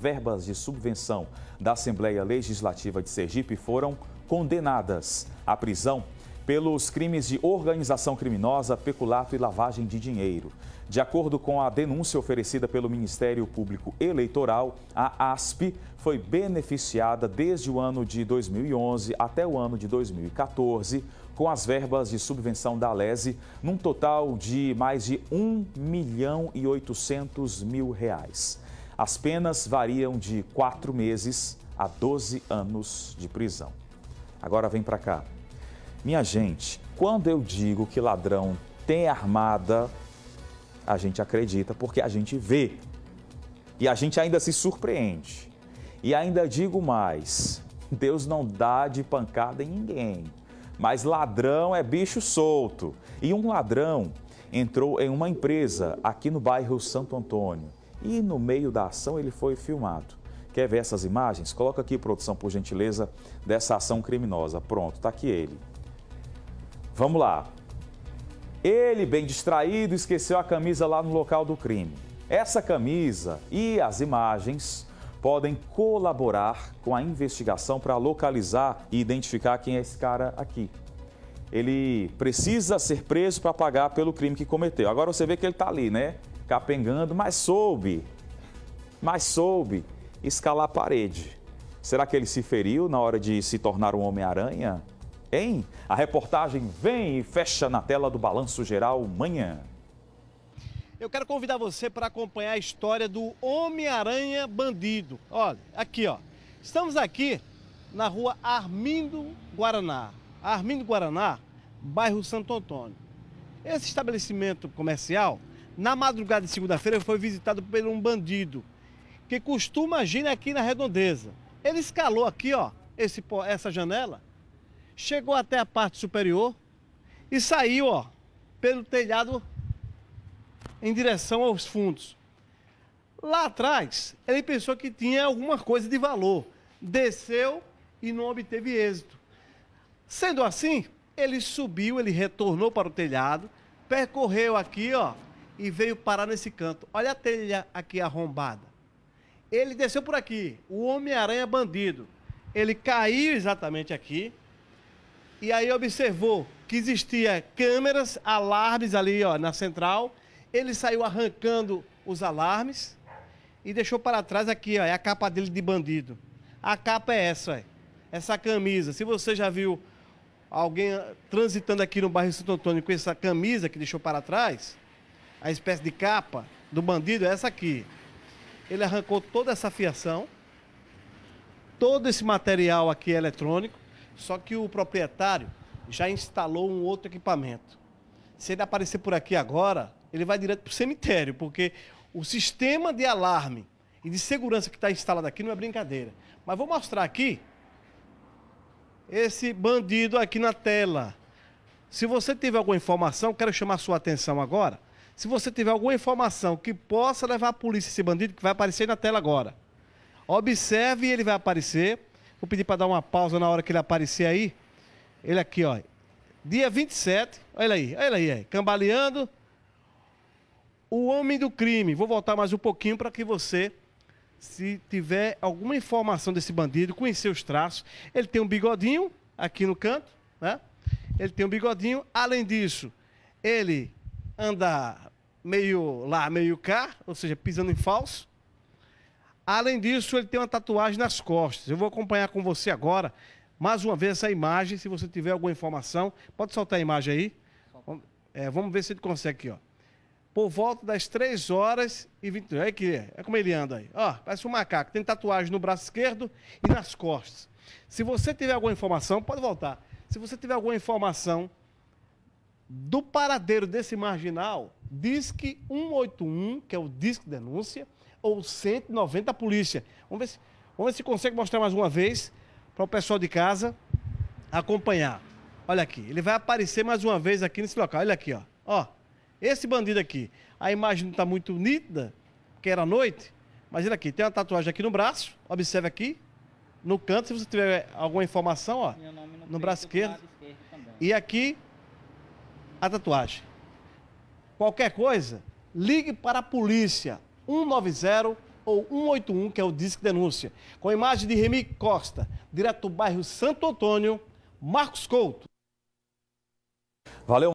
Verbas de subvenção da Assembleia Legislativa de Sergipe foram condenadas à prisão pelos crimes de organização criminosa, peculato e lavagem de dinheiro. De acordo com a denúncia oferecida pelo Ministério Público Eleitoral, a ASP foi beneficiada desde o ano de 2011 até o ano de 2014 com as verbas de subvenção da Alese, num total de mais de 1 milhão e 800 mil reais. As penas variam de 4 meses a 12 anos de prisão. Agora vem para cá. Minha gente, quando eu digo que ladrão tem armada, a gente acredita porque a gente vê. E a gente ainda se surpreende. E ainda digo mais: Deus não dá de pancada em ninguém. Mas ladrão é bicho solto. E um ladrão entrou em uma empresa aqui no bairro Santo Antônio e no meio da ação ele foi filmado. Quer ver essas imagens? Coloca aqui, produção, por gentileza, dessa ação criminosa. Pronto, tá aqui ele. Vamos lá. Ele, bem distraído, esqueceu a camisa lá no local do crime. Essa camisa e as imagens podem colaborar com a investigação para localizar e identificar quem é esse cara aqui. Ele precisa ser preso para pagar pelo crime que cometeu. Agora você vê que ele está ali, né? capengando, mas soube, mas soube escalar a parede. Será que ele se feriu na hora de se tornar um Homem-Aranha? Hein? A reportagem vem e fecha na tela do Balanço Geral amanhã. Eu quero convidar você para acompanhar a história do Homem-Aranha Bandido. Olha, aqui, ó. Estamos aqui na rua Armindo Guaraná. Armindo Guaraná, bairro Santo Antônio. Esse estabelecimento comercial na madrugada de segunda-feira foi visitado por um bandido que costuma agir aqui na redondeza. Ele escalou aqui, ó, esse, essa janela, chegou até a parte superior e saiu, ó, pelo telhado em direção aos fundos. Lá atrás, ele pensou que tinha alguma coisa de valor, desceu e não obteve êxito. Sendo assim, ele subiu, ele retornou para o telhado, percorreu aqui, ó, e veio parar nesse canto. Olha a telha aqui arrombada. Ele desceu por aqui, o Homem-Aranha bandido. Ele caiu exatamente aqui e aí observou que existia câmeras, alarmes ali ó, na central. Ele saiu arrancando os alarmes e deixou para trás aqui, ó, é a capa dele de bandido. A capa é essa, ó, essa camisa. Se você já viu alguém transitando aqui no bairro Santo Antônio com essa camisa que deixou para trás, a espécie de capa do bandido é essa aqui. Ele arrancou toda essa fiação, todo esse material aqui é eletrônico, só que o proprietário já instalou um outro equipamento. Se ele aparecer por aqui agora, ele vai direto para o cemitério, porque o sistema de alarme e de segurança que está instalado aqui não é brincadeira. Mas vou mostrar aqui esse bandido aqui na tela. Se você tiver alguma informação, quero chamar sua atenção agora. Se você tiver alguma informação que possa levar a polícia esse bandido, que vai aparecer na tela agora. Observe, ele vai aparecer. Vou pedir para dar uma pausa na hora que ele aparecer aí. Ele aqui, ó. Dia 27. Olha aí, olha aí, aí. Cambaleando. O homem do crime. Vou voltar mais um pouquinho para que você se tiver alguma informação desse bandido, conhecer os traços. Ele tem um bigodinho aqui no canto, né? Ele tem um bigodinho. Além disso, ele anda meio lá, meio cá, ou seja, pisando em falso. Além disso, ele tem uma tatuagem nas costas. Eu vou acompanhar com você agora, mais uma vez, essa imagem. Se você tiver alguma informação, pode soltar a imagem aí. É, vamos ver se ele consegue aqui, ó. Por volta das 3 horas e 20 Olha aqui, é. como ele anda aí. Ó, parece um macaco. Tem tatuagem no braço esquerdo e nas costas. Se você tiver alguma informação, pode voltar. Se você tiver alguma informação do paradeiro desse marginal, Disque 181, que é o Disque Denúncia, ou 190 Polícia. Vamos ver se, vamos ver se consegue mostrar mais uma vez para o pessoal de casa acompanhar. Olha aqui, ele vai aparecer mais uma vez aqui nesse local. Olha aqui, ó. Ó, esse bandido aqui. A imagem não está muito nítida, porque era noite, mas ele aqui tem uma tatuagem aqui no braço. Observe aqui, no canto, se você tiver alguma informação, ó, no braço esquerdo e aqui a tatuagem. Qualquer coisa, ligue para a polícia 190 ou 181, que é o Disque Denúncia. Com a imagem de Remy Costa, direto do bairro Santo Antônio, Marcos Couto. Valeu.